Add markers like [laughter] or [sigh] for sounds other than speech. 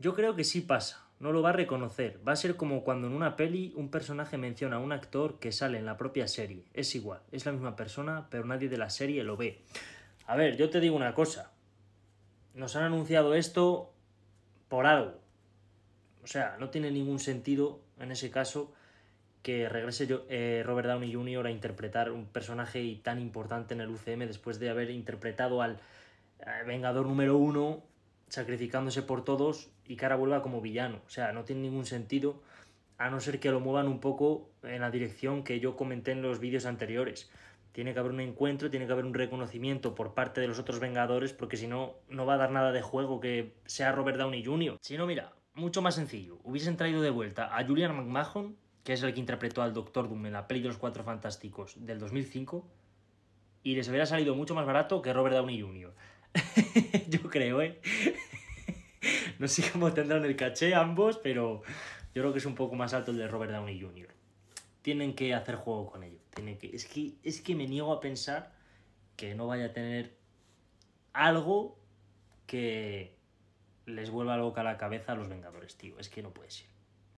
Yo creo que sí pasa, no lo va a reconocer. Va a ser como cuando en una peli un personaje menciona a un actor que sale en la propia serie. Es igual, es la misma persona, pero nadie de la serie lo ve. A ver, yo te digo una cosa. Nos han anunciado esto por algo. O sea, no tiene ningún sentido en ese caso que regrese eh, Robert Downey Jr. a interpretar un personaje tan importante en el UCM después de haber interpretado al eh, Vengador número uno sacrificándose por todos y que ahora vuelva como villano. O sea, no tiene ningún sentido a no ser que lo muevan un poco en la dirección que yo comenté en los vídeos anteriores. Tiene que haber un encuentro, tiene que haber un reconocimiento por parte de los otros Vengadores, porque si no, no va a dar nada de juego que sea Robert Downey Jr. Si no, mira, mucho más sencillo. Hubiesen traído de vuelta a Julian McMahon, que es el que interpretó al Doctor Doom en la Película de los Cuatro Fantásticos del 2005, y les hubiera salido mucho más barato que Robert Downey Jr. [laughs] yo creo, ¿eh? [laughs] no sé cómo tendrán el caché ambos, pero yo creo que es un poco más alto el de Robert Downey Jr. Tienen que hacer juego con ello. tiene que... Es, que, es que me niego a pensar que no vaya a tener algo que les vuelva loca la cabeza a los Vengadores, tío. Es que no puede ser.